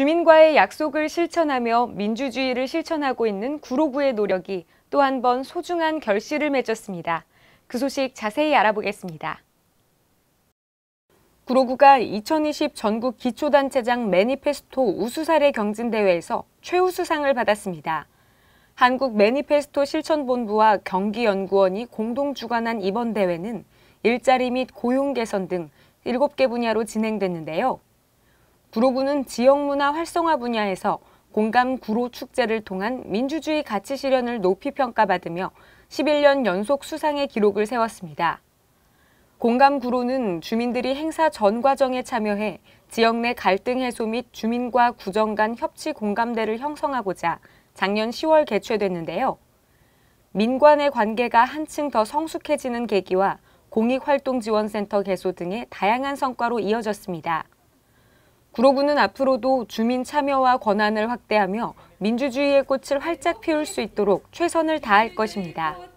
주민과의 약속을 실천하며 민주주의를 실천하고 있는 구로구의 노력이 또 한 번 소중한 결실을 맺었습니다. 그 소식 자세히 알아보겠습니다. 구로구가 2020 전국 기초단체장 매니페스토 우수사례 경진대회에서 최우수상을 받았습니다. 한국 매니페스토 실천본부와 경기연구원이 공동 주관한 이번 대회는 일자리 및 고용 개선 등 7개 분야로 진행됐는데요. 구로구는 지역문화 활성화 분야에서 공감 구로 축제를 통한 민주주의 가치 실현을 높이 평가받으며 11년 연속 수상의 기록을 세웠습니다. 공감 구로는 주민들이 행사 전 과정에 참여해 지역 내 갈등 해소 및 주민과 구정 간 협치 공감대를 형성하고자 작년 10월 개최됐는데요. 민관의 관계가 한층 더 성숙해지는 계기와 공익활동지원센터 개소 등의 다양한 성과로 이어졌습니다. 구로구는 앞으로도 주민 참여와 권한을 확대하며 민주주의의 꽃을 활짝 피울 수 있도록 최선을 다할 것입니다.